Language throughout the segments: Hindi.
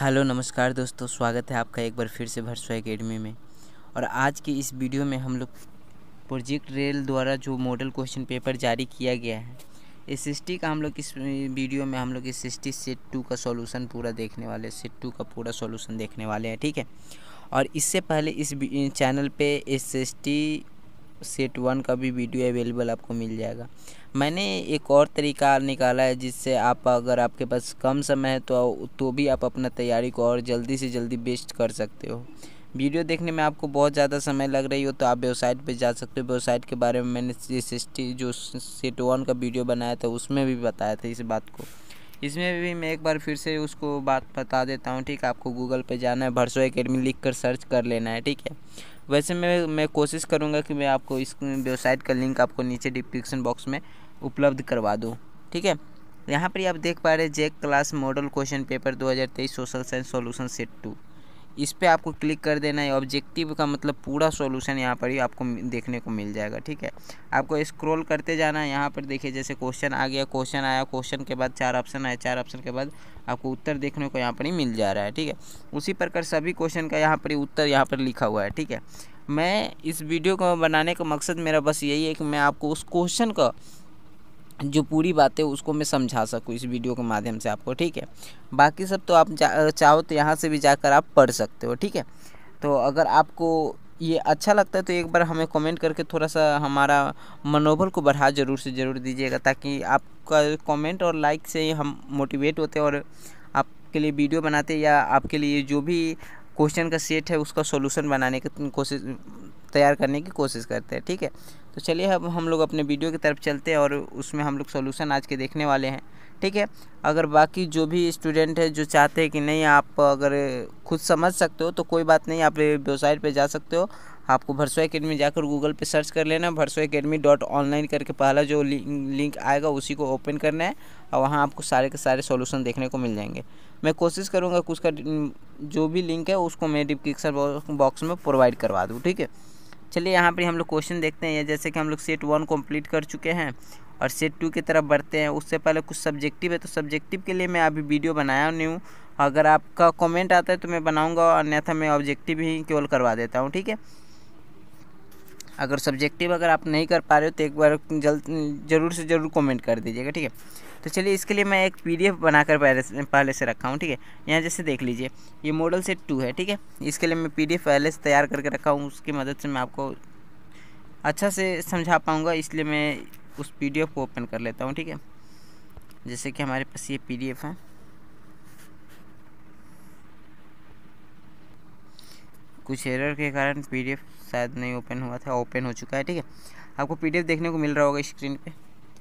हेलो नमस्कार दोस्तों स्वागत है आपका एक बार फिर से भरसवा एकेडमी में और आज की इस वीडियो में हम लोग प्रोजेक्ट रेल द्वारा जो मॉडल क्वेश्चन पेपर जारी किया गया है एस एस टी का हम लोग इस वीडियो में हम लोग S S T set two का सॉल्यूशन पूरा देखने वाले सेट टू का पूरा सॉल्यूशन देखने वाले हैं ठीक है और इससे पहले इस चैनल पे S S T set one का भी वीडियो अवेलेबल आपको मिल जाएगा मैंने एक और तरीका निकाला है जिससे आप अगर आपके पास कम समय है तो तो भी आप अपना तैयारी को और जल्दी से जल्दी बेस्ट कर सकते हो वीडियो देखने में आपको बहुत ज़्यादा समय लग रही हो तो आप वेबसाइट पे जा सकते हो वेबसाइट के बारे में मैंने सिक्सटी जो सेट वन का वीडियो बनाया था उसमें भी बताया था इस बात को इसमें भी मैं एक बार फिर से उसको बात बता देता हूँ ठीक है आपको गूगल पे जाना है भरसो एकेडमी लिख कर सर्च कर लेना है ठीक है वैसे मैं मैं कोशिश करूँगा कि मैं आपको इस वेबसाइट का लिंक आपको नीचे डिस्क्रिप्शन बॉक्स में उपलब्ध करवा दो ठीक है यहाँ पर आप देख पा रहे हैं JAC class model question paper 2023 social science solution set two इस पर आपको क्लिक कर देना है ऑब्जेक्टिव का मतलब पूरा सॉल्यूशन यहाँ पर ही आपको देखने को मिल जाएगा ठीक है आपको स्क्रॉल करते जाना है यहाँ पर देखिए जैसे क्वेश्चन आ गया क्वेश्चन आया क्वेश्चन के बाद चार ऑप्शन आया चार ऑप्शन के बाद आपको उत्तर देखने को यहाँ पर ही मिल जा रहा है ठीक है उसी प्रकार सभी क्वेश्चन का यहाँ पर ही उत्तर यहाँ पर लिखा हुआ है ठीक है मैं इस वीडियो को बनाने का मकसद मेरा बस यही है कि मैं आपको उस क्वेश्चन का जो पूरी बातें उसको मैं समझा सकूँ इस वीडियो के माध्यम से आपको ठीक है बाकी सब तो आप चाहो तो यहाँ से भी जाकर आप पढ़ सकते हो ठीक है तो अगर आपको ये अच्छा लगता है तो एक बार हमें कमेंट करके थोड़ा सा हमारा मनोबल को बढ़ा ज़रूर से ज़रूर दीजिएगा ताकि आपका कमेंट और लाइक से हम मोटिवेट होते हैं और आपके लिए वीडियो बनाते या आपके लिए जो भी क्वेश्चन का सेट है उसका सॉल्यूशन बनाने की कोशिश तैयार करने की कोशिश करते हैं ठीक है तो चलिए अब हम लोग अपने वीडियो की तरफ चलते हैं और उसमें हम लोग सोल्यूशन आज के देखने वाले हैं ठीक है अगर बाकी जो भी स्टूडेंट है जो चाहते हैं कि नहीं आप अगर खुद समझ सकते हो तो कोई बात नहीं आप वेबसाइट पे जा सकते हो आपको भरसो अकेडमी जाकर गूगल पे सर्च कर लेना भरसो अकेडमी डॉट ऑनलाइन करके पहला जो लिंक आएगा उसी को ओपन करना है और वहाँ आपको सारे के सारे सॉल्यूशन देखने को मिल जाएंगे मैं कोशिश करूँगा कुछ का जो भी लिंक है उसको मैं डिस्क्रिप्शन बॉक्स में प्रोवाइड करवा दूँ ठीक है चलिए यहाँ पर हम लोग क्वेश्चन देखते हैं जैसे कि हम लोग सेट वन कम्प्लीट कर चुके हैं और सेट टू की तरफ बढ़ते हैं उससे पहले कुछ सब्जेक्टिव है तो सब्जेक्टिव के लिए मैं अभी वीडियो बनाया नहीं हूँ अगर आपका कमेंट आता है तो मैं बनाऊंगा अन्यथा मैं ऑब्जेक्टिव ही केवल करवा देता हूँ ठीक है अगर सब्जेक्टिव अगर आप नहीं कर पा रहे हो तो एक बार जल्द ज़रूर से ज़रूर कमेंट कर दीजिएगा ठीक है तो चलिए इसके लिए मैं एक पीडीएफ बनाकर पहले पहले से रखा हूँ ठीक है यहाँ जैसे देख लीजिए ये मॉडल सेट टू है ठीक है इसके लिए मैं पीडीएफ पहले से तैयार करके रखा हूँ उसकी मदद से मैं आपको अच्छा से समझा पाऊँगा इसलिए मैं उस पी को ओपन कर लेता हूँ ठीक है जैसे कि हमारे पास ये पी है कुछ एरर के कारण पीडीएफ शायद नहीं ओपन हुआ था ओपन हो चुका है ठीक है आपको पी देखने को मिल रहा होगा स्क्रीन पर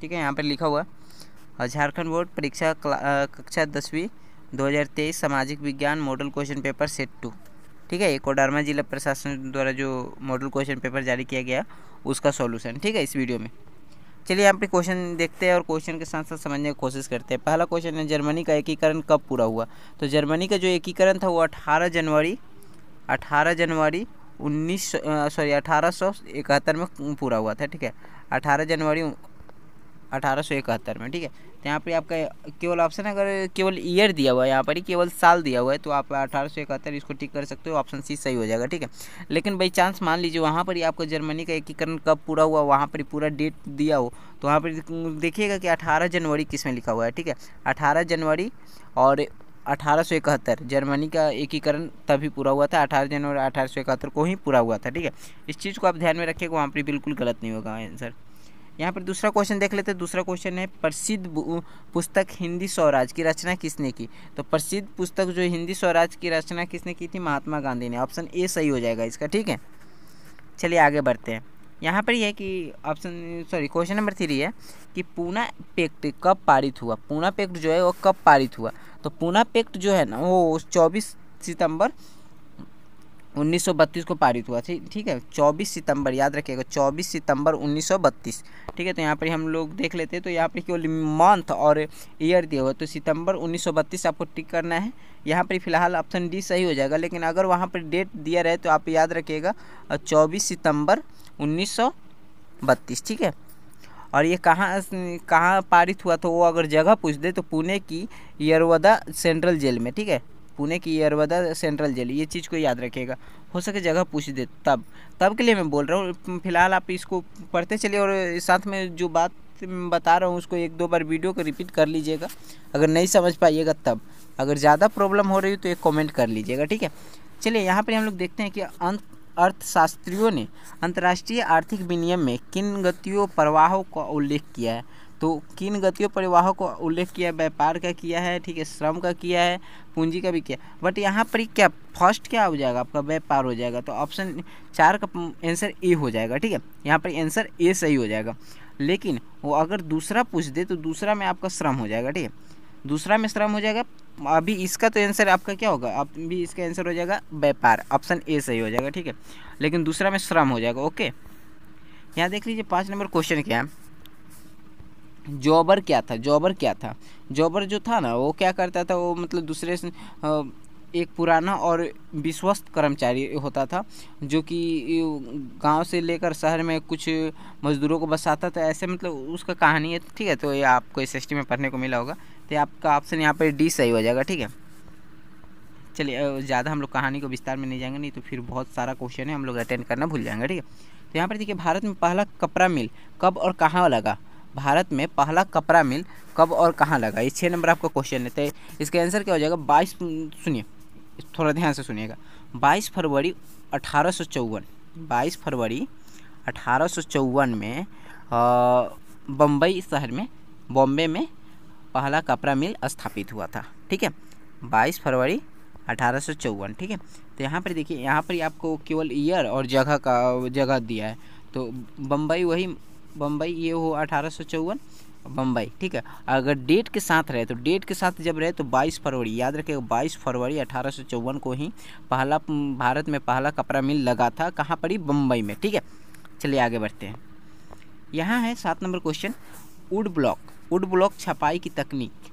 ठीक है यहाँ पर लिखा हुआ है झारखंड बोर्ड परीक्षा कक्षा दसवीं 2023 सामाजिक विज्ञान model question paper set two ठीक है ये कोडारमा जिला प्रशासन द्वारा जो मॉडल क्वेश्चन पेपर जारी किया गया उसका सॉल्यूशन ठीक है इस वीडियो में चलिए यहाँ पे क्वेश्चन देखते हैं और क्वेश्चन के साथ साथ समझने की कोशिश करते हैं पहला क्वेश्चन है जर्मनी का एकीकरण कब पूरा हुआ तो जर्मनी का जो एकीकरण था वो अठारह जनवरी अठारह जनवरी उन्नीस सॉरी अठारह सौ इकहत्तर में पूरा हुआ था ठीक है अठारह जनवरी अठारह सौ इकहत्तर में ठीक है तो यहाँ पर आपका केवल ऑप्शन अगर केवल ईयर दिया हुआ है यहाँ पर ही केवल साल दिया हुआ है तो आप अठारह सौ इकहत्तर इसको टिक कर सकते हो ऑप्शन सी सही हो जाएगा ठीक है लेकिन बाई चांस मान लीजिए वहाँ पर ही आपको जर्मनी का एकीकरण कब पूरा हुआ वहाँ पर ही पूरा डेट दिया हो तो वहाँ पर देखिएगा कि अठारह जनवरी किस में लिखा हुआ है ठीक है अठारह जनवरी और 1871 जर्मनी का एकीकरण तभी पूरा हुआ था 18 जनवरी अठारह को ही पूरा हुआ था ठीक है इस चीज़ को आप ध्यान में रखिएगा वहाँ पर बिल्कुल गलत नहीं होगा आंसर यहाँ पर दूसरा क्वेश्चन देख लेते हैं दूसरा क्वेश्चन है प्रसिद्ध पुस्तक हिंदी स्वराज की रचना किसने की तो प्रसिद्ध पुस्तक जो हिंदी स्वराज की रचना किसने की थी महात्मा गांधी ने ऑप्शन ए सही हो जाएगा इसका ठीक है चलिए आगे बढ़ते हैं यहाँ पर यह है कि option sorry question number three है कि पूना पेक्ट कब पारित हुआ पूना पेक्ट जो है वो कब पारित हुआ तो पूना पेक्ट जो है ना वो चौबीस सितंबर 1932 को पारित हुआ थी ठीक है 24 सितंबर याद रखिएगा 24 सितंबर 1932 ठीक है तो यहाँ पर हम लोग देख लेते हैं तो यहाँ पर केवल मंथ और ईयर दिया हुआ तो सितंबर 1932 आपको टिक करना है यहाँ पर फिलहाल ऑप्शन डी सही हो जाएगा लेकिन अगर वहाँ पर डेट दिया रहे तो आप याद रखिएगा 24 सितंबर 1932 ठीक है और ये कहाँ कहाँ पारित हुआ तो वो अगर जगह पूछ दे तो पुणे की यरवदा सेंट्रल जेल में ठीक है पुणे की यरवदा सेंट्रल जेल ये चीज़ को याद रखिएगा हो सके जगह पूछ दे तब तब के लिए मैं बोल रहा हूँ फिलहाल आप इसको पढ़ते चलिए और साथ में जो बात बता रहा हूँ उसको एक दो बार वीडियो को रिपीट कर लीजिएगा अगर नहीं समझ पाइएगा तब अगर ज़्यादा प्रॉब्लम हो रही हो तो एक कमेंट कर लीजिएगा ठीक है चलिए यहाँ पर हम लोग देखते हैं कि अंत अर्थशास्त्रियों ने अंतर्राष्ट्रीय आर्थिक विनियम में किन गतियों प्रवाहों का उल्लेख किया है तो किन गतियों प्रवाहों का उल्लेख किया है व्यापार का किया है ठीक है श्रम का किया है पूंजी का भी किया बट यहाँ पर क्या फर्स्ट क्या हो जाएगा आपका व्यापार हो जाएगा तो ऑप्शन चार का आंसर ए हो जाएगा ठीक है यहाँ पर आंसर ए सही हो जाएगा लेकिन वो अगर दूसरा पूछ दे तो दूसरा में आपका श्रम हो जाएगा ठीक है दूसरा में श्रम हो जाएगा अभी इसका तो आंसर आपका क्या होगा आप भी इसका आंसर हो जाएगा व्यापार ऑप्शन ए सही हो जाएगा ठीक है लेकिन दूसरा में श्रम हो जाएगा ओके यहाँ देख लीजिए पाँच नंबर क्वेश्चन क्या है जॉबर क्या था जॉबर क्या था जॉबर जो था ना वो क्या करता था वो मतलब दूसरे एक पुराना और विश्वस्त कर्मचारी होता था जो कि गांव से लेकर शहर में कुछ मजदूरों को बसाता था ऐसे मतलब उसका कहानी है ठीक है तो ये आपको इस एस में पढ़ने को मिला होगा तो आपका ऑप्शन यहाँ पर डी सही हो जाएगा ठीक है चलिए ज़्यादा हम लोग कहानी को विस्तार में नहीं जाएंगे नहीं तो फिर बहुत सारा क्वेश्चन है हम लोग अटेंड करना भूल जाएंगे ठीक है तो यहाँ पर देखिए भारत में पहला कपड़ा मिल कब और कहाँ लगा भारत में पहला कपड़ा मिल कब और कहाँ लगा ये छः नंबर आपका क्वेश्चन है तो इसका आंसर क्या हो जाएगा बाईस सुनिए थोड़ा ध्यान से सुनिएगा बाईस फरवरी अठारह सौ चौवन बाईस फरवरी अठारह सौ चौवन में बम्बई शहर में बॉम्बे में पहला कपड़ा मिल स्थापित हुआ था ठीक है बाईस फरवरी अठारह ठीक है तो यहाँ पर देखिए यहाँ पर आपको केवल ईयर और जगह का जगह दिया है तो बम्बई वही बम्बई ये हो अठारह बम्बई ठीक है अगर डेट के साथ रहे तो डेट के साथ जब रहे तो 22 फरवरी याद रखिएगा 22 फरवरी अठारह को ही पहला भारत में पहला कपड़ा मिल लगा था कहाँ पर ही बम्बई में ठीक है चलिए आगे बढ़ते हैं यहाँ है सात नंबर question wood block wood block छपाई की तकनीक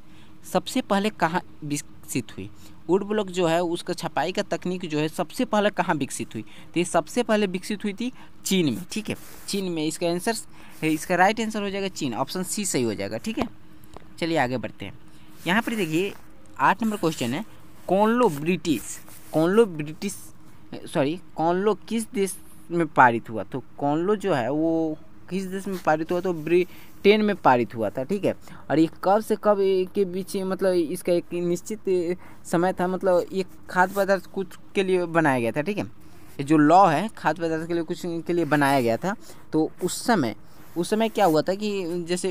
सबसे पहले कहाँ विकसित हुई वुड ब्लॉक जो है उसका छपाई का तकनीक जो है सबसे पहले कहाँ विकसित हुई तो ये सबसे पहले विकसित हुई थी चीन में ठीक है चीन में इसका आंसर इसका राइट आंसर हो जाएगा चीन ऑप्शन सी सही हो जाएगा ठीक है चलिए आगे बढ़ते हैं यहाँ पर देखिए आठ नंबर क्वेश्चन है कौनलो ब्रिटिश कौनलो ब्रिटिश सॉरी कौनलो किस देश में पारित हुआ तो कौनलो जो है वो किस देश में पारित हुआ तो ब्रिटेन में पारित हुआ था ठीक है और ये कब से कब के बीच मतलब इसका एक निश्चित समय था मतलब ये खाद्य पदार्थ कुछ के लिए बनाया गया था ठीक है जो लॉ है खाद्य पदार्थ के लिए कुछ के लिए बनाया गया था तो उस समय उस समय क्या हुआ था कि जैसे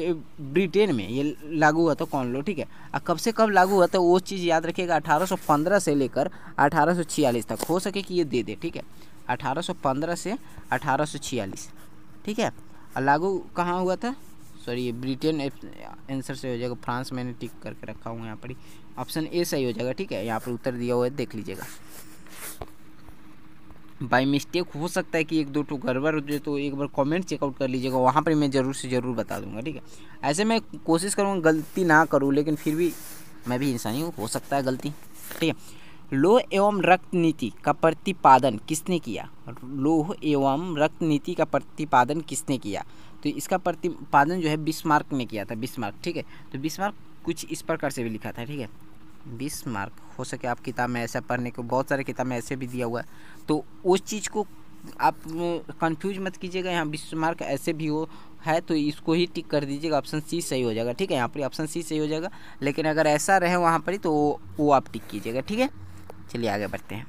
ब्रिटेन में ये लागू हुआ था तो कौन लो ठीक है और कब से कब लागू हुआ था वो चीज़ याद रखिएगा 1815 से लेकर 1846 तक हो सके कि ये दे दे ठीक है 1815 से 1846 ठीक है लागू कहाँ हुआ था सॉरी ये ब्रिटेन आंसर से हो जाएगा फ्रांस मैंने टिक करके रखा हुआ यहाँ पर ही ऑप्शन ए सही हो जाएगा ठीक है यहाँ पर उत्तर दिया हुआ है देख लीजिएगा बाई मिस्टेक हो सकता है कि एक दो टू गड़बड़ हो जाए तो एक बार कमेंट चेकआउट कर लीजिएगा वहाँ पर मैं ज़रूर से ज़रूर बता दूंगा ठीक है ऐसे मैं कोशिश करूँगा गलती ना करूँ लेकिन फिर भी मैं भी इंसान ही हूँ हो सकता है गलती ठीक है लोह एवं रक्त नीति का प्रतिपादन किसने किया लोह एवं रक्त नीति का प्रतिपादन किसने किया तो इसका प्रतिपादन जो है बिस्मार्क ने किया था बिस्मार्क ठीक है तो बिस्मार्क कुछ इस प्रकार से भी लिखा था ठीक है बिस्मार्क हो सके आप किताब में ऐसा पढ़ने को बहुत सारे किताब में ऐसे भी दिया हुआ है तो उस चीज़ को आप कंफ्यूज मत कीजिएगा यहाँ बिस्मार्क ऐसे भी हो है तो इसको ही टिक कर दीजिएगा ऑप्शन सी सही हो जाएगा ठीक है यहाँ पर ऑप्शन सी सही हो जाएगा लेकिन अगर ऐसा रहे वहाँ पर ही तो वो, वो आप टिक कीजिएगा ठीक है चलिए आगे बढ़ते हैं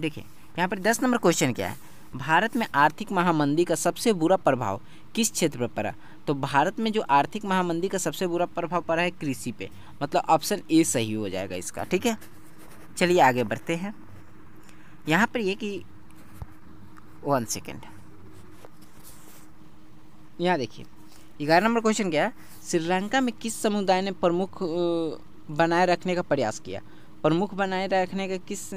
देखिए यहाँ पर दस नंबर क्वेश्चन क्या है भारत में आर्थिक महामंदी का सबसे बुरा प्रभाव किस क्षेत्र पर पड़ा तो भारत में जो आर्थिक महामंदी का सबसे बुरा प्रभाव पड़ा है कृषि पे मतलब ऑप्शन ए सही हो जाएगा इसका ठीक है चलिए आगे बढ़ते हैं यहाँ पर ये कि वन सेकेंड यहाँ देखिए ग्यारह नंबर क्वेश्चन क्या है श्रीलंका में किस समुदाय ने प्रमुख बनाए रखने का प्रयास किया प्रमुख बनाए रखने का किस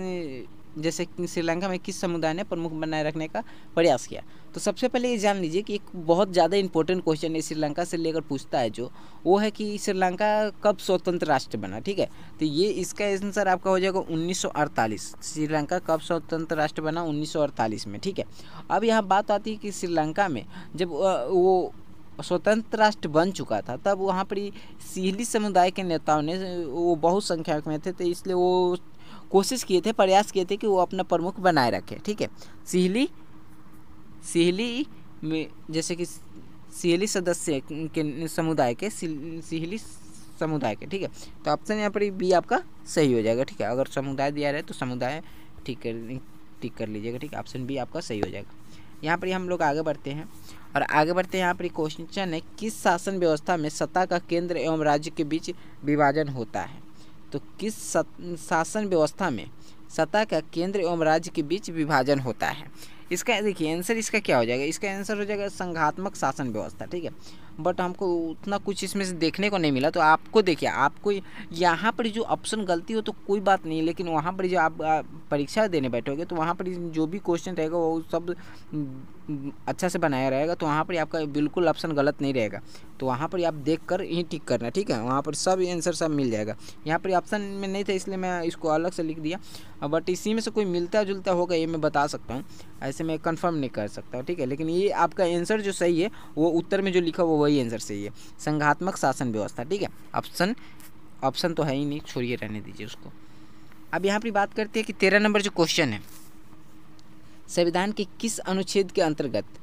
जैसे श्रीलंका में किस समुदाय ने प्रमुख बनाए रखने का प्रयास किया तो सबसे पहले ये जान लीजिए कि एक बहुत ज़्यादा इंपॉर्टेंट क्वेश्चन है श्रीलंका से लेकर पूछता है जो वो है कि श्रीलंका कब स्वतंत्र राष्ट्र बना ठीक है तो ये इसका आंसर आपका हो जाएगा 1948 श्रीलंका कब स्वतंत्र राष्ट्र बना 1948 में ठीक है अब यहाँ बात आती है कि श्रीलंका में जब वो स्वतंत्र राष्ट्र बन चुका था तब वहाँ पर सीहली समुदाय के नेताओं ने वो बहुत संख्या में थे तो इसलिए वो कोशिश किए थे प्रयास किए थे कि वो अपना प्रमुख बनाए रखे ठीक है सीहली सीहली में जैसे कि सीहली सदस्य के समुदाय के सीहली समुदाय के ठीक है तो ऑप्शन यहाँ पर बी आपका सही हो जाएगा ठीक है अगर समुदाय दिया रहे तो समुदाय ठीक कर ठीक कर लीजिएगा ठीक है ऑप्शन बी आपका सही हो जाएगा यहाँ पर हम लोग आगे बढ़ते हैं और आगे बढ़ते हैं यहाँ पर क्वेश्चन है किस शासन व्यवस्था में सत्ता का केंद्र एवं राज्य के बीच विभाजन होता है तो किस शासन व्यवस्था में सत्ता का केंद्र एवं राज्य के बीच विभाजन होता है इसका देखिए आंसर इसका क्या हो जाएगा इसका आंसर हो जाएगा संघात्मक शासन व्यवस्था ठीक है बट हमको उतना कुछ इसमें से देखने को नहीं मिला तो आपको देखिए आपको यहाँ पर जो ऑप्शन गलती हो तो कोई बात नहीं लेकिन वहाँ पर जो आप परीक्षा देने बैठोगे तो वहाँ पर जो भी क्वेश्चन रहेगा वो सब हम्म, अच्छा से बनाया रहेगा तो वहाँ पर आपका बिल्कुल ऑप्शन गलत नहीं रहेगा तो वहाँ पर आप देख कर ही टिक करना ठीक है वहाँ पर सब आंसर सब मिल जाएगा यहाँ पर ऑप्शन में नहीं था इसलिए मैं इसको अलग से लिख दिया बट इसी में से कोई मिलता जुलता होगा ये मैं बता सकता हूँ ऐसे मैं कन्फर्म नहीं कर सकता ठीक है लेकिन ये आपका आंसर जो सही है वो उत्तर में जो लिखा वो वही आंसर सही है संघात्मक शासन व्यवस्था ठीक है ऑप्शन ऑप्शन तो है ही नहीं छोड़िए रहने दीजिए उसको अब यहाँ पर बात करते हैं कि तेरह नंबर जो क्वेश्चन है संविधान के किस अनुच्छेद के अंतर्गत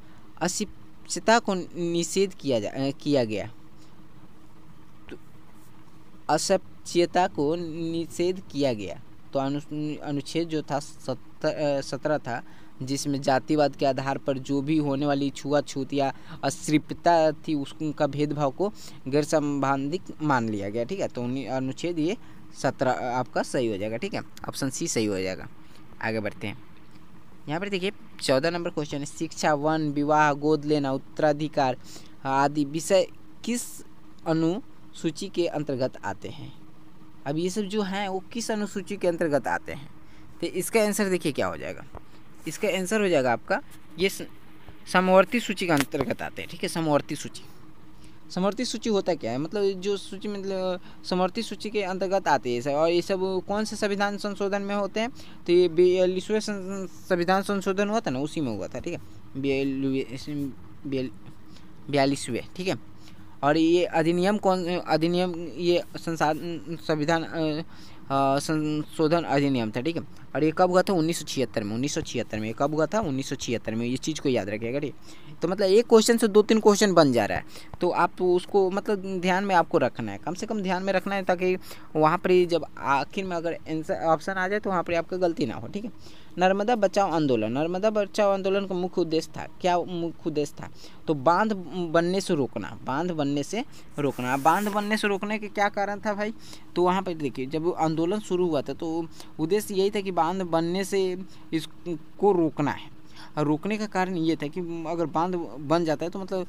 अशिक्षता को निषेध किया जा किया गया तो अशिक्षता को निषेध किया गया तो अनु अनुच्छेद जो था सत्तर सत्रह था जिसमें जातिवाद के आधार पर जो भी होने वाली छुआछूत या अस्पृपता थी उसका भेदभाव को गैर संबंधिक मान लिया गया ठीक है तो अनुच्छेद ये सत्रह आपका सही हो जाएगा ठीक है ऑप्शन सी सही हो जाएगा आगे बढ़ते हैं यहाँ पर देखिए चौदह नंबर क्वेश्चन है शिक्षा वन विवाह गोद लेना उत्तराधिकार आदि विषय किस अनुसूची के अंतर्गत आते हैं अब ये सब जो हैं वो किस अनुसूची के अंतर्गत आते हैं तो इसका आंसर देखिए क्या हो जाएगा इसका आंसर हो जाएगा आपका ये समवर्ती सूची के अंतर्गत आते हैं ठीक है समवर्ती सूची समवर्ती सूची होता क्या है मतलब जो सूची मतलब समवर्ती सूची के अंतर्गत आते हैं सब और ये सब कौन से संविधान संशोधन में होते हैं तो ये बयालीसवें संविधान संशोधन हुआ था ना उसी में हुआ था ठीक है बयालीसवें ठीक है और ये अधिनियम कौन अधिनियम ये संसाधन संविधान संशोधन अधिनियम था ठीक है और ये कब हुआ था उन्नीस में उन्नीस में ये कब हुआ था उन्नीस में इस चीज़ को याद रखिएगा ठीक है तो मतलब एक क्वेश्चन से दो तीन क्वेश्चन बन जा रहा है तो आप उसको मतलब ध्यान में आपको रखना है कम से कम ध्यान में रखना है ताकि वहाँ पर जब आखिर में अगर ऑप्शन आ जाए तो वहाँ पर आपका गलती ना हो ठीक है नर्मदा बचाओ आंदोलन नर्मदा बचाओ आंदोलन का मुख्य उद्देश्य था क्या मुख्य उद्देश्य था तो बांध बनने से रोकना बांध बनने से रोकना बांध बनने से रोकने के क्या कारण था भाई तो वहाँ पर देखिए जब आंदोलन शुरू हुआ था तो उद्देश्य यही था कि बांध बनने से इसको रोकना है रोकने का कारण ये था कि अगर बांध बन जाता है तो मतलब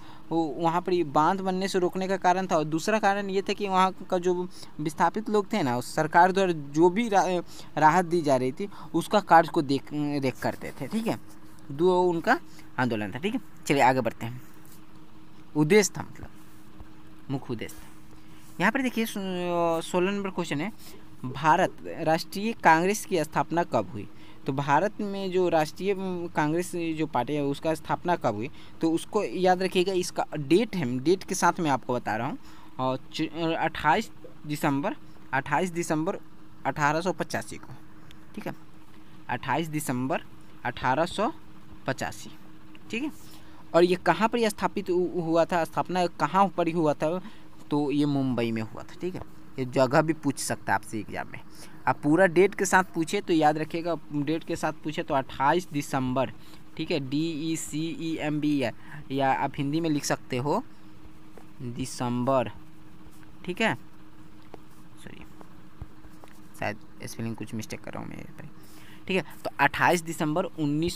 वहाँ पर बांध बनने से रोकने का कारण था और दूसरा कारण ये था कि वहाँ का जो विस्थापित लोग थे ना सरकार द्वारा जो भी राहत दी जा रही थी उसका कार्य को देख देख करते थे ठीक है दो उनका आंदोलन था ठीक है चलिए आगे बढ़ते हैं उद्देश्य था मतलब मुख्य उद्देश्य था यहाँ पर देखिए सोलह नंबर क्वेश्चन है भारत राष्ट्रीय कांग्रेस की स्थापना कब हुई तो भारत में जो राष्ट्रीय कांग्रेस जो पार्टी है उसका स्थापना कब हुई तो उसको याद रखिएगा इसका डेट है डेट के साथ मैं आपको बता रहा हूँ और अट्ठाईस दिसंबर अट्ठाईस दिसंबर अठारह को ठीक है अट्ठाईस दिसंबर अठारह ठीक है और ये कहाँ पर स्थापित हुआ था स्थापना कहाँ पर हुआ था तो ये मुंबई में हुआ था ठीक है ये जगह भी पूछ सकता है आपसे एग्जाम में आप पूरा डेट के साथ पूछे तो याद रखिएगा डेट के साथ पूछे तो 28 दिसंबर ठीक है D E C E M B या आप हिंदी में लिख सकते हो दिसंबर ठीक है सॉरी शायद स्पेलिंग कुछ मिस्टेक कर रहा हूँ मैं ठीक है तो 28 दिसंबर 1900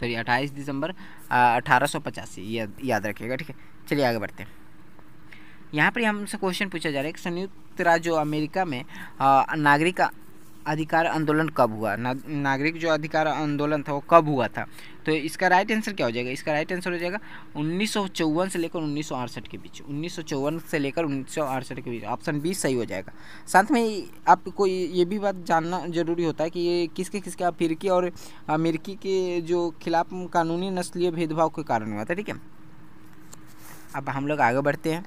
सॉरी 28 दिसंबर अठारह सौ पचासी याद रखिएगा ठीक है चलिए आगे बढ़ते हैं यहाँ पर हमसे क्वेश्चन पूछा जा रहा है कि संयुक्त संयुक्त राज्य अमेरिका में नागरिक अधिकार आंदोलन कब हुआ ना, नागरिक जो अधिकार आंदोलन था वो कब हुआ था तो इसका राइट आंसर क्या हो जाएगा इसका राइट आंसर हो जाएगा उन्नीस से लेकर उन्नीस के बीच उन्नीस से लेकर उन्नीस के बीच ऑप्शन बी सही हो जाएगा साथ में आपको ये भी बात जानना जरूरी होता है कि ये किसके किसके अफ्रीकी और अमेरिकी के जो खिलाफ कानूनी नस्लीय भेदभाव के कारण हुआ था ठीक है अब हम लोग आगे बढ़ते हैं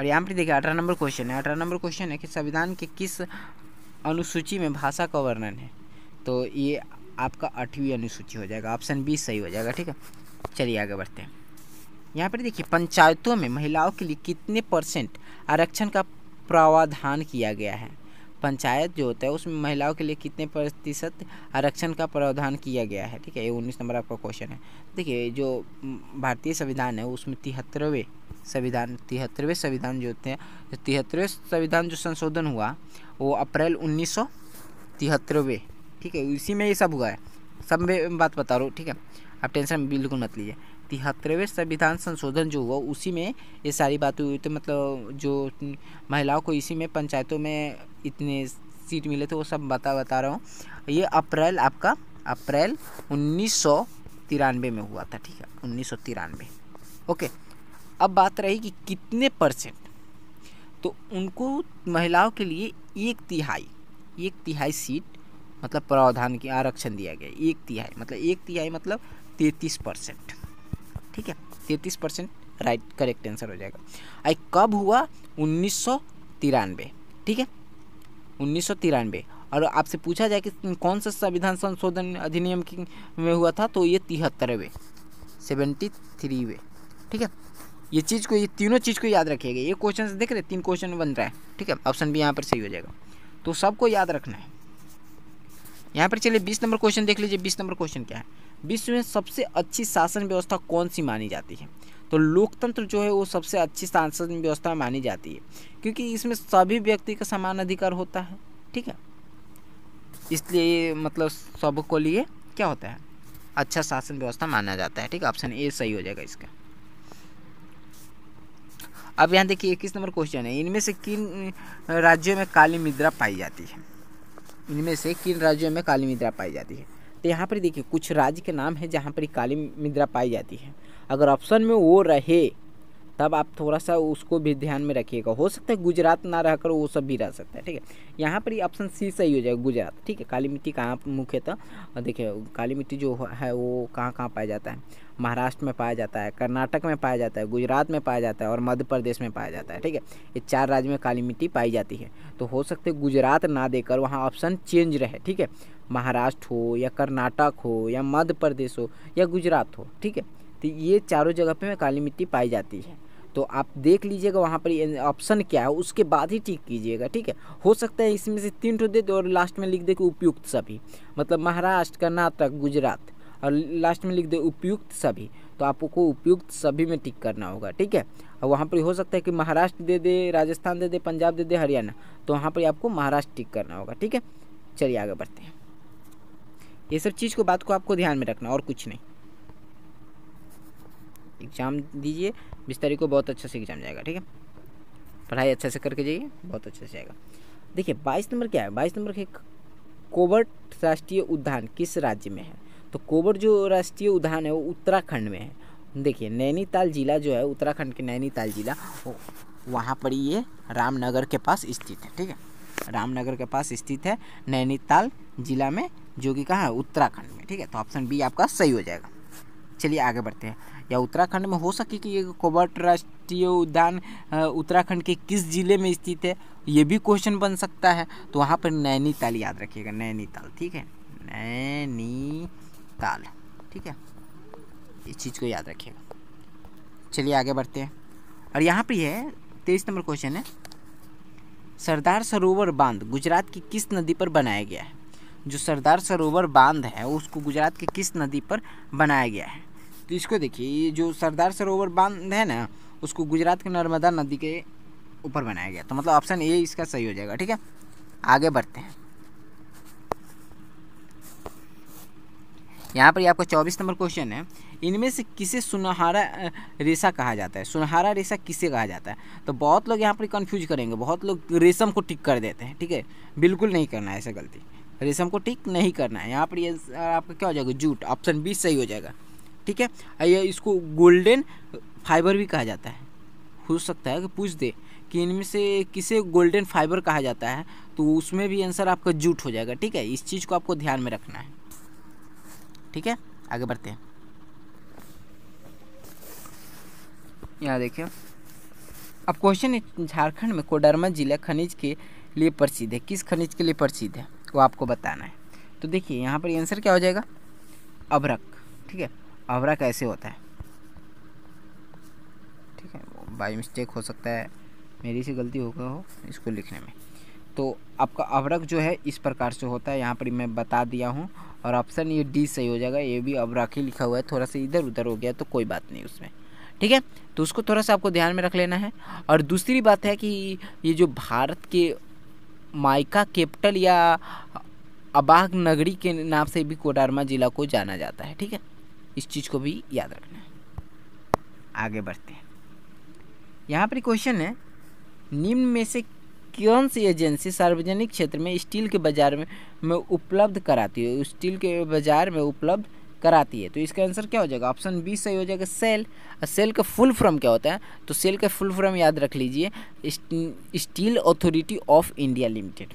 और यहाँ पर देखिए अठारह नंबर क्वेश्चन है अठारह नंबर क्वेश्चन है कि संविधान के किस अनुसूची में भाषा का वर्णन है तो ये आपका आठवीं अनुसूची हो जाएगा ऑप्शन बी सही हो जाएगा ठीक है चलिए आगे बढ़ते हैं यहाँ पर देखिए पंचायतों में महिलाओं के लिए कितने परसेंट आरक्षण का प्रावधान किया गया है पंचायत जो होता है उसमें महिलाओं के लिए कितने प्रतिशत आरक्षण का प्रावधान किया गया है ठीक है ये उन्नीस नंबर आपका क्वेश्चन है देखिए जो भारतीय संविधान है उसमें तिहत्तरवें संविधान तिहत्तरवें संविधान जो होते हैं तिहत्तरवें संविधान जो संशोधन हुआ वो अप्रैल उन्नीस सौ तिहत्तरवें ठीक है इसी में ये सब हुआ है सब मैं बात बता रहा हूँ ठीक है आप टेंशन बिल्कुल मत लीजिए तिहत्तरवें संविधान संशोधन जो हुआ उसी में ये सारी बातें हुई तो मतलब जो महिलाओं को इसी में पंचायतों में इतने सीट मिले थे वो सब बता बता रहा हूँ ये अप्रैल आपका अप्रैल उन्नीस सौ तिरानवे में हुआ था ठीक है उन्नीस सौ तिरानवे ओके अब बात रही कि कितने परसेंट तो उनको महिलाओं के लिए एक तिहाई एक तिहाई सीट मतलब प्रावधान की आरक्षण दिया गया एक तिहाई मतलब एक तिहाई मतलब तैंतीस परसेंट ठीक है तैंतीस परसेंट राइट करेक्ट आंसर हो जाएगा आई कब हुआ उन्नीस तिरानवे ठीक है उन्नीस सौ तिरानवे और आपसे पूछा जाए कि कौन सा संविधान संशोधन अधिनियम में हुआ था तो ये तिहत्तरवे सेवेंटी थ्री वे ठीक है ये चीज़ को ये तीनों चीज़ को याद रखिएगा ये क्वेश्चन देख रहे तीन क्वेश्चन बन रहा है ठीक है ऑप्शन भी यहाँ पर सही हो जाएगा तो सबको याद रखना है यहाँ पर चलिए बीस नंबर क्वेश्चन देख लीजिए बीस नंबर क्वेश्चन क्या है विश्व में सबसे अच्छी शासन व्यवस्था कौन सी मानी जाती है तो लोकतंत्र जो है वो सबसे अच्छी शासन व्यवस्था मानी जाती है क्योंकि इसमें सभी व्यक्ति का समान अधिकार होता है ठीक है इसलिए मतलब सबको लिए क्या होता है अच्छा शासन व्यवस्था माना जाता है ठीक है ऑप्शन ए सही हो जाएगा इसका अब यहाँ देखिए इक्कीस नंबर क्वेश्चन है इनमें से किन राज्यों में काली मुद्रा पाई जाती है इनमें से किन राज्यों में काली मुद्रा पाई जाती है तो यहाँ पर देखिए कुछ राज्य के नाम है जहाँ पर काली मुद्रा पाई जाती है अगर ऑप्शन में वो रहे तब आप थोड़ा सा उसको भी ध्यान में रखिएगा हो सकता है गुजरात ना रहकर वो सब भी रह सकता है ठीक है यहाँ पर ये ऑप्शन सी सही हो जाएगा गुजरात ठीक है काली मिट्टी कहाँ मुख्यतः देखिए काली मिट्टी जो है वो कहाँ कहाँ पाया जाता है महाराष्ट्र में पाया जाता है कर्नाटक में पाया जाता है गुजरात में पाया जाता है और मध्य प्रदेश में पाया जाता है ठीक है ये चार राज्य में काली मिट्टी पाई जाती है तो हो सकते गुजरात ना देकर वहाँ ऑप्शन चेंज रहे ठीक है महाराष्ट्र हो या कर्नाटक हो या मध्य प्रदेश हो या गुजरात हो ठीक है तो ये चारों जगह पे काली मिट्टी पाई जाती है तो आप देख लीजिएगा वहाँ पर ऑप्शन क्या है उसके बाद ही टिक कीजिएगा ठीक है हो सकता है इसमें से तीन ठो दे दो और लास्ट में लिख दे कि उपयुक्त सभी मतलब महाराष्ट्र कर्नाटक गुजरात और लास्ट में लिख दे उपयुक्त सभी तो आपको उपयुक्त सभी में टिक करना होगा ठीक है और वहाँ पर हो सकता है कि महाराष्ट्र दे दे राजस्थान दे दे पंजाब दे दे हरियाणा तो वहाँ पर आपको महाराष्ट्र टिक करना होगा ठीक है चलिए आगे बढ़ते हैं ये सब चीज़ को बात को आपको ध्यान में रखना और कुछ नहीं एग्ज़ाम दीजिए बीस तारीख को बहुत अच्छे से एग्ज़ाम जाएगा ठीक है पढ़ाई अच्छे से करके जाइए बहुत अच्छे से जाएगा देखिए बाईस नंबर क्या है बाईस नंबर के कोबर्ट राष्ट्रीय उद्यान किस राज्य में है तो कोबर जो राष्ट्रीय उद्यान है वो उत्तराखंड में है देखिए नैनीताल जिला जो है उत्तराखंड के नैनीताल जिला वहाँ पर ये रामनगर के पास स्थित है ठीक है रामनगर के पास स्थित है नैनीताल जिला में जो कि कहाँ है उत्तराखंड में ठीक है तो ऑप्शन बी आपका सही हो जाएगा चलिए आगे बढ़ते हैं या उत्तराखंड में हो सके कि ये कोबर्ट राष्ट्रीय उद्यान उत्तराखंड के किस ज़िले में स्थित है ये भी क्वेश्चन बन सकता है तो वहाँ पर नैनीताल याद रखिएगा नैनीताल ठीक है नैनीताल ठीक है इस चीज़ को याद रखिएगा चलिए आगे बढ़ते हैं और यहाँ पर है तेईस नंबर क्वेश्चन है सरदार सरोवर बांध गुजरात की किस नदी पर बनाया गया है जो सरदार सरोवर बांध है उसको गुजरात की किस नदी पर बनाया गया है तो इसको देखिए ये जो सरदार सरोवर बांध है ना उसको गुजरात के नर्मदा नदी के ऊपर बनाया गया तो मतलब ऑप्शन ए इसका सही हो जाएगा ठीक है आगे बढ़ते हैं यहाँ पर आपका चौबीस नंबर क्वेश्चन है इनमें से किसे सुनहरा रेशा कहा जाता है सुनहरा रेशा किसे कहा जाता है तो बहुत लोग यहाँ पर कन्फ्यूज करेंगे बहुत लोग रेशम को टिक कर देते हैं ठीक है बिल्कुल नहीं करना है ऐसा गलती रेशम को टिक नहीं करना है यहाँ पर ये आपका क्या हो जाएगा जूट ऑप्शन बी सही हो जाएगा ठीक है या इसको गोल्डन फाइबर भी कहा जाता है हो सकता है कि पूछ दे कि इनमें से किसे गोल्डन फाइबर कहा जाता है तो उसमें भी आंसर आपका जूट हो जाएगा ठीक है इस चीज़ को आपको ध्यान में रखना है ठीक है आगे बढ़ते हैं यहाँ देखिए अब क्वेश्चन है झारखंड में कोडरमा जिला खनिज के लिए प्रसिद्ध है किस खनिज के लिए प्रसिद्ध है वो आपको बताना है तो देखिए यहाँ पर आंसर क्या हो जाएगा अभरक ठीक है आवरा कैसे होता है ठीक है बाई मिस्टेक हो सकता है मेरी से गलती हो गई हो इसको लिखने में तो आपका अवरक जो है इस प्रकार से होता है यहाँ पर मैं बता दिया हूँ और ऑप्शन ये डी सही हो जाएगा ये भी अवरक ही लिखा हुआ है थोड़ा सा इधर उधर हो गया तो कोई बात नहीं उसमें ठीक है तो उसको थोड़ा सा आपको ध्यान में रख लेना है और दूसरी बात है कि ये जो भारत के माइका कैपिटल या अबाग नगरी के नाम से भी कोडारमा ज़िला को जाना जाता है ठीक है इस चीज़ को भी याद रखना है आगे बढ़ते हैं यहाँ पर क्वेश्चन है निम्न में से कौन सी एजेंसी सार्वजनिक क्षेत्र में स्टील के बाज़ार में, में उपलब्ध कराती है स्टील के बाज़ार में उपलब्ध कराती है तो इसका आंसर क्या हो जाएगा ऑप्शन बी सही हो जाएगा सेल और सेल का फुल फॉर्म क्या होता है तो सेल का फुल फॉर्म याद रख लीजिए steel authority of India limited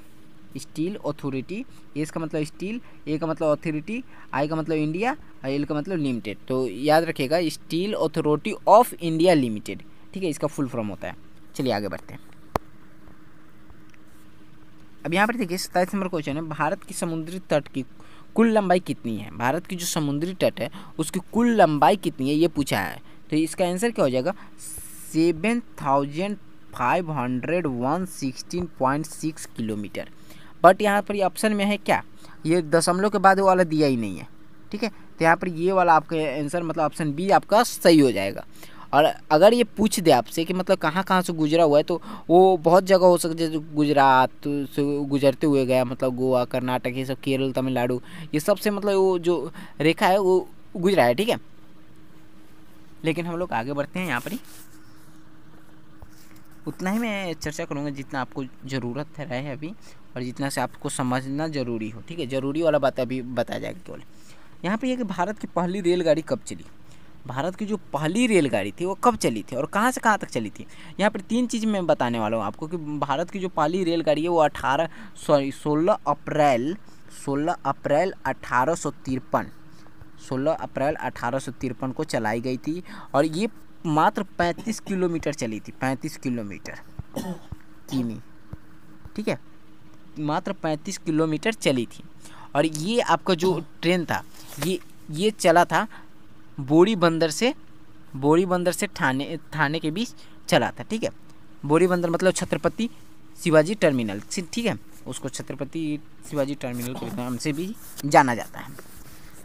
steel authority S का मतलब स्टील ए का मतलब अथॉरिटी आई का मतलब इंडिया और एल का मतलब लिमिटेड तो याद रखिएगा steel authority of India limited ठीक है इसका फुल फॉर्म होता है चलिए आगे बढ़ते हैं अब यहाँ पर देखिए सत्ताईस नंबर क्वेश्चन है भारत की समुद्री तट की कुल लंबाई कितनी है भारत की जो समुद्री तट है उसकी कुल लंबाई कितनी है ये पूछा है तो इसका आंसर क्या हो जाएगा seven thousand five hundred one sixteen point six kilometre but यहाँ पर ऑप्शन में है क्या ये दशमलव के बाद वो वाला दिया ही नहीं है ठीक है तो यहाँ पर ये वाला आपका आंसर मतलब ऑप्शन बी आपका सही हो जाएगा और अगर ये पूछ दे आपसे कि मतलब कहाँ कहाँ से गुजरा हुआ है तो वो बहुत जगह हो सकती है जैसे गुजरात से गुजरते हुए गया मतलब गोवा कर्नाटक ये सब केरल तमिलनाडु ये सब से मतलब वो जो रेखा है वो गुजरा है ठीक है लेकिन हम लोग आगे बढ़ते हैं यहाँ पर ही उतना ही मैं चर्चा करूँगा जितना आपको ज़रूरत है रहे अभी और जितना से आपको समझना ज़रूरी हो ठीक है ज़रूरी वाला बात अभी बताया जाएगा केवल यहाँ पर यह कि भारत की पहली रेलगाड़ी कब चली भारत की जो पहली रेलगाड़ी थी वो कब चली थी और कहाँ से कहाँ तक चली थी यहाँ पर तीन चीज़ मैं बताने वाला हूँ आपको कि भारत की जो पहली रेलगाड़ी है वो अठारह सॉरी सोलह अप्रैल सोलह अप्रैल अठारह सौ तिरपन सोलह अप्रैल अठारह सौ तिरपन को चलाई गई थी और ये मात्र पैंतीस किलोमीटर चली थी पैंतीस किलोमीटर किमी ठीक है मात्र पैंतीस किलोमीटर चली थी और ये आपका जो ट्रेन था ये ये चला था बोरी बंदर से बोरी बंदर से थाने थाने के बीच चला था ठीक है बोरी बंदर मतलब छत्रपति शिवाजी टर्मिनल ठीक है उसको छत्रपति शिवाजी टर्मिनल के नाम से भी जाना जाता है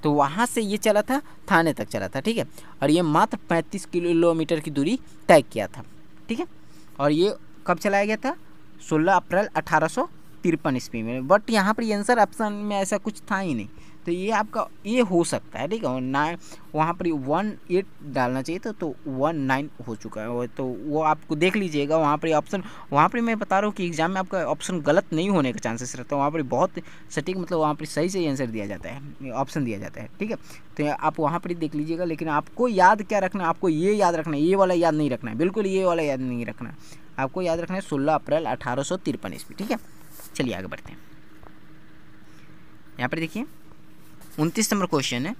तो वहाँ से ये चला था थाने तक चला था ठीक है और ये मात्र पैंतीस किलोमीटर की दूरी तय किया था ठीक है और ये कब चलाया गया था सोलह अप्रैल अठारह तिरपन ईस्वी में बट यहाँ पर आंसर ऑप्शन में ऐसा कुछ था ही नहीं तो ये आपका ये हो सकता है ठीक है ना वहाँ पर वन एट डालना चाहिए था तो वन नाइन हो चुका है तो वो आपको देख लीजिएगा वहाँ पर ऑप्शन वहाँ पर मैं बता रहा हूँ कि एग्ज़ाम में आपका ऑप्शन गलत नहीं होने का चांसेस रहता है वहाँ पर बहुत सटीक मतलब वहाँ पर सही सही आंसर दिया जाता है ऑप्शन दिया जाता है ठीक है तो आप वहाँ पर देख लीजिएगा लेकिन आपको याद क्या रखना है आपको ये याद रखना है ये वाला याद नहीं रखना है बिल्कुल ये वाला याद नहीं रखना आपको याद रखना है सोलह अप्रैल अठारह सौ तिरपन ईस्वी ठीक है चलिए आगे बढ़ते हैं यहाँ पर देखिए उनतीस नंबर क्वेश्चन है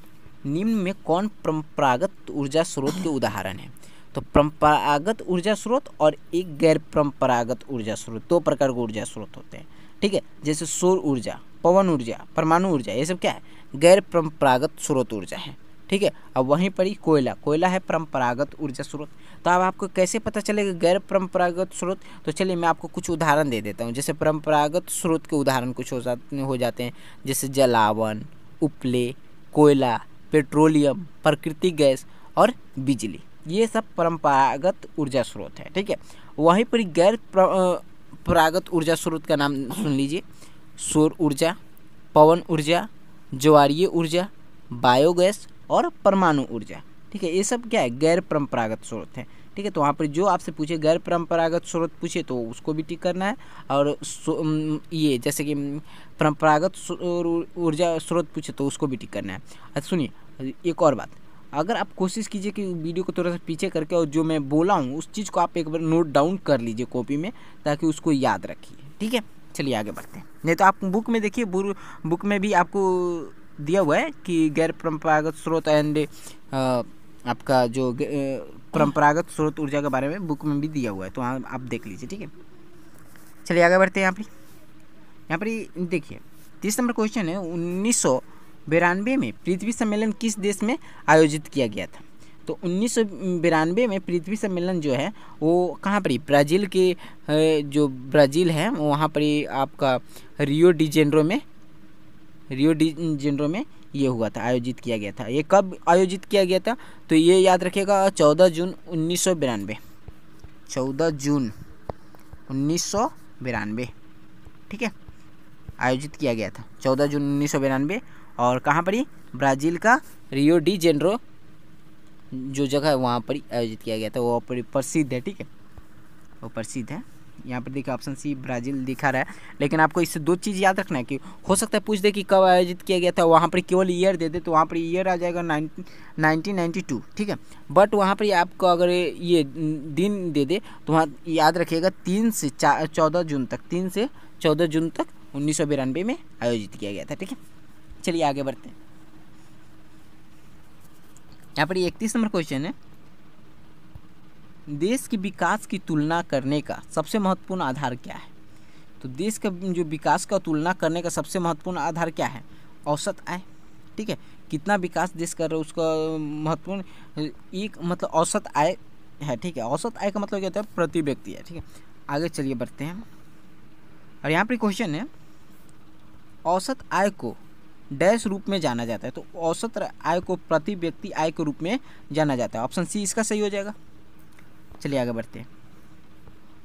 निम्न में कौन परंपरागत ऊर्जा स्रोत के उदाहरण है तो परंपरागत ऊर्जा स्रोत और एक गैर परंपरागत ऊर्जा स्रोत दो प्रकार के ऊर्जा स्रोत होते हैं ठीक है जैसे सौर ऊर्जा पवन ऊर्जा परमाणु ऊर्जा ये सब क्या है गैर परंपरागत स्रोत ऊर्जा है ठीक है अब वहीं पर ही कोयला कोयला है परंपरागत ऊर्जा स्रोत तो अब आपको कैसे पता चलेगा गैर परंपरागत स्रोत तो चलिए मैं आपको कुछ उदाहरण दे देता हूँ जैसे परंपरागत स्रोत के उदाहरण कुछ हो जाते हो जाते हैं जैसे जलावन उपले कोयला पेट्रोलियम प्राकृतिक गैस और बिजली ये सब परंपरागत ऊर्जा स्रोत है ठीक है वहीं पर गैर परंपरागत ऊर्जा स्रोत का नाम सुन लीजिए सौर ऊर्जा पवन ऊर्जा ज्वारीय ऊर्जा बायोगैस और परमाणु ऊर्जा ठीक है ये सब क्या है गैर परंपरागत स्रोत हैं ठीक है तो वहाँ पर जो आपसे पूछे गैर परंपरागत स्रोत पूछे तो उसको भी टिक करना है और ये जैसे कि परंपरागत ऊर्जा स्रोत पूछे तो उसको भी टिक करना है अच्छा सुनिए एक और बात अगर आप कोशिश कीजिए कि वीडियो को थोड़ा सा पीछे करके और जो मैं बोला हूँ उस चीज़ को आप एक बार नोट डाउन कर लीजिए कॉपी में ताकि उसको याद रखिए ठीक है चलिए आगे बढ़ते हैं नहीं तो आप बुक में देखिए बुक में भी आपको दिया हुआ है कि गैर परम्परागत स्रोत एंड आपका जो परम्परागत स्रोत ऊर्जा के बारे में बुक में भी दिया हुआ है तो आप देख लीजिए ठीक है चलिए आगे बढ़ते हैं यहाँ पर यहाँ पर देखिए तीस नंबर क्वेश्चन है उन्नीस बिरानवे में पृथ्वी सम्मेलन किस देश में आयोजित किया गया था तो उन्नीस बिरानवे में पृथ्वी सम्मेलन जो है वो कहाँ पर ब्राज़ील के जो ब्राज़ील है वहाँ पर आपका रियो डिजेंड्रो में रियो डी जेनरो में ये हुआ था आयोजित किया गया था ये कब आयोजित किया गया था तो ये याद रखेगा चौदह जून उन्नीस सौ बिरानवे चौदह जून उन्नीस सौ बिरानवे ठीक है आयोजित किया गया था चौदह जून उन्नीस सौ बिरानवे और कहाँ पर ही ब्राज़ील का रियो डी जेनरो जो जगह है वहाँ पर आयोजित किया गया था वो प्रसिद्ध है ठीक है वो प्रसिद्ध है यहाँ पर देखिए ऑप्शन सी ब्राज़ील दिखा रहा है लेकिन आपको इससे दो चीज़ याद रखना है कि हो सकता है पूछ दे कि कब आयोजित किया गया था वहाँ पर केवल ईयर दे दे तो वहाँ पर ईयर आ जाएगा नाइनटीन ठीक है बट वहाँ पर आपको अगर ये दिन दे दे तो वहाँ याद रखिएगा तीन से चौदह जून तक तीन से चौदह जून तक उन्नीस में आयोजित किया गया था ठीक है चलिए आगे बढ़ते हैं यहाँ पर इकतीस नंबर क्वेश्चन है देश के विकास की तुलना करने का सबसे महत्वपूर्ण आधार क्या है तो देश का जो विकास का तुलना करने का सबसे महत्वपूर्ण आधार क्या है औसत आय ठीक है कितना विकास देश कर रहा है उसका महत्वपूर्ण एक मतलब औसत आय है ठीक है औसत आय का मतलब क्या होता है प्रति व्यक्ति है ठीक है आगे चलिए बढ़ते हैं और यहाँ पर क्वेश्चन है औसत आय को डैश रूप में जाना जाता है तो औसत आय को प्रति व्यक्ति आय के रूप में जाना जाता है ऑप्शन सी इसका सही हो जाएगा चलिए आगे बढ़ते हैं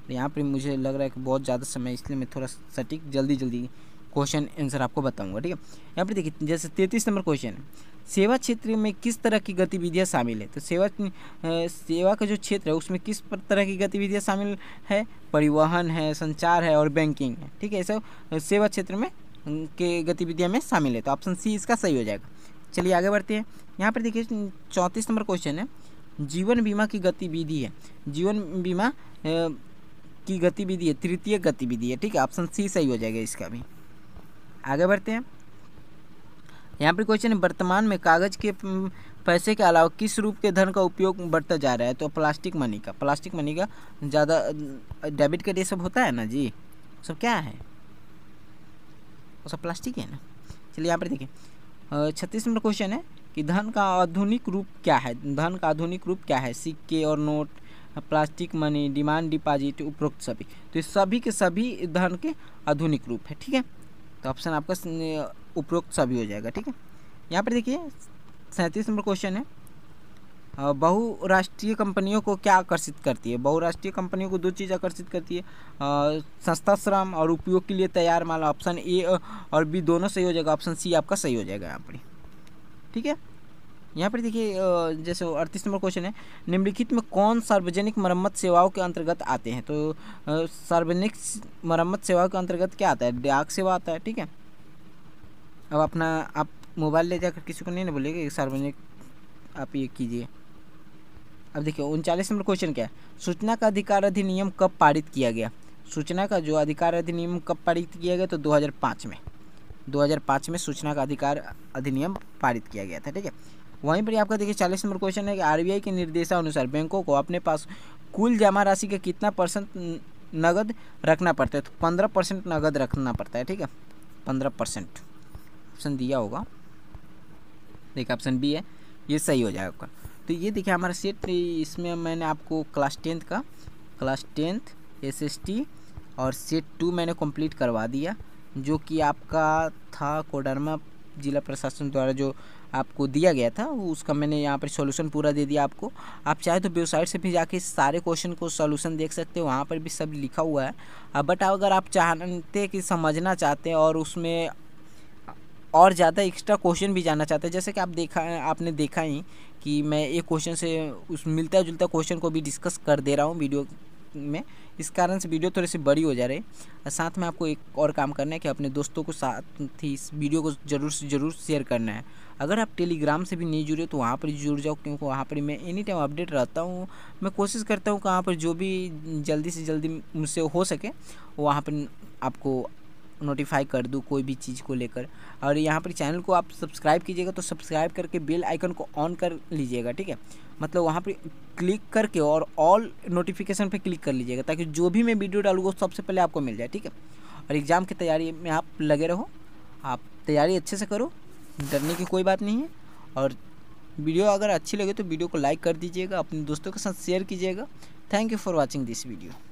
तो यहाँ पर मुझे लग रहा है कि बहुत ज़्यादा समय इसलिए मैं थोड़ा सटीक जल्दी जल्दी क्वेश्चन आंसर आपको बताऊंगा ठीक है यहाँ पर देखिए जैसे तैंतीस नंबर क्वेश्चन है सेवा क्षेत्र में किस तरह की गतिविधियाँ शामिल है तो सेवा सेवा का जो क्षेत्र है उसमें किस तरह की गतिविधियाँ शामिल है परिवहन है संचार है और बैंकिंग है ठीक है ऐसा सेवा क्षेत्र में के गतिविधियाँ में शामिल है तो ऑप्शन सी इसका सही हो जाएगा चलिए आगे बढ़ते हैं यहाँ पर देखिए चौंतीस नंबर क्वेश्चन है जीवन बीमा की गतिविधि है जीवन बीमा की गतिविधि है तृतीय गतिविधि है ठीक है ऑप्शन सी सही हो जाएगा इसका भी आगे बढ़ते हैं यहाँ पर क्वेश्चन है वर्तमान में कागज़ के पैसे के अलावा किस रूप के धन का उपयोग बढ़ता जा रहा है तो प्लास्टिक मनी का प्लास्टिक मनी का ज़्यादा डेबिट कार्ड ये सब होता है ना जी सब क्या है वो सब प्लास्टिक है ना चलिए यहाँ पर देखिए छत्तीस नंबर क्वेश्चन है कि धन का आधुनिक रूप क्या है धन का आधुनिक रूप क्या है सिक्के और note plastic money demand deposit उपरोक्त सभी तो ये सभी के सभी धन के आधुनिक रूप है ठीक है तो ऑप्शन आपका उपरोक्त सभी हो जाएगा ठीक है यहाँ पर देखिए सैंतीस नंबर क्वेश्चन है बहुराष्ट्रीय कंपनियों को क्या आकर्षित करती है बहुराष्ट्रीय कंपनियों को दो चीज़ आकर्षित करती है सस्ता श्रम और उपयोग के लिए तैयार माल ऑप्शन ए और बी दोनों सही हो जाएगा ऑप्शन सी आपका सही हो जाएगा यहाँ पर ठीक है यहाँ पर देखिए जैसे अड़तीस नंबर क्वेश्चन है निम्नलिखित में कौन सार्वजनिक मरम्मत सेवाओं के अंतर्गत आते हैं तो सार्वजनिक मरम्मत सेवाओं के अंतर्गत क्या आता है डाक सेवा आता है ठीक है अब अपना आप मोबाइल ले जाकर किसी को नहीं ना बोलेगा सार्वजनिक आप ये कीजिए अब देखिए उनचालीस नंबर क्वेश्चन क्या है सूचना का अधिकार अधिनियम कब पारित किया गया सूचना का जो अधिकार अधिनियम कब पारित किया गया तो दो में 2005 में सूचना का अधिकार अधिनियम पारित किया गया था ठीक है वहीं पर आपका देखिए चालीस नंबर क्वेश्चन है कि आरबीआई के निर्देशानुसार बैंकों को अपने पास कुल जमा राशि का कितना परसेंट नगद रखना पड़ता है तो पंद्रह परसेंट नगद रखना पड़ता है ठीक है पंद्रह परसेंट ऑप्शन दिया होगा देखिए ऑप्शन बी है ये सही हो जाएगा आपका तो ये देखिए हमारा सेट इसमें मैंने आपको क्लास टेंथ का क्लास टेंथ एस और सेट टू मैंने कंप्लीट करवा दिया जो कि आपका था कोडरमा जिला प्रशासन द्वारा जो आपको दिया गया था उसका मैंने यहाँ पर सॉल्यूशन पूरा दे दिया आपको आप चाहे तो वेबसाइट से भी जाके सारे क्वेश्चन को सॉल्यूशन देख सकते हो वहाँ पर भी सब लिखा हुआ है बट अगर आप चाहते कि समझना चाहते हैं और उसमें और ज़्यादा एक्स्ट्रा क्वेश्चन भी जानना चाहते हैं जैसे कि आप देखा आपने देखा ही कि मैं एक क्वेश्चन से उस मिलता जुलता क्वेश्चन को भी डिस्कस कर दे रहा हूँ वीडियो में इस कारण से वीडियो थोड़ी सी बड़ी हो जा रही है साथ में आपको एक और काम करना है कि अपने दोस्तों को साथ ही इस वीडियो को ज़रूर से ज़रूर शेयर करना है अगर आप टेलीग्राम से भी नहीं जुड़े तो वहाँ पर जुड़ जाओ क्योंकि वहाँ पर मैं एनी टाइम अपडेट रहता हूँ मैं कोशिश करता हूँ कि पर जो भी जल्दी से जल्दी मुझसे हो सके वहाँ पर आपको नोटिफाई कर दूँ कोई भी चीज़ को लेकर और यहाँ पर चैनल को आप सब्सक्राइब कीजिएगा तो सब्सक्राइब करके बेल आइकन को ऑन कर लीजिएगा ठीक है मतलब वहाँ पर क्लिक करके और ऑल नोटिफिकेशन पे क्लिक कर लीजिएगा ताकि जो भी मैं वीडियो वो सबसे पहले आपको मिल जाए ठीक है और एग्ज़ाम की तैयारी में आप लगे रहो आप तैयारी अच्छे से करो डरने की कोई बात नहीं है और वीडियो अगर अच्छी लगे तो वीडियो को लाइक कर दीजिएगा अपने दोस्तों के साथ शेयर कीजिएगा thank you for watching this video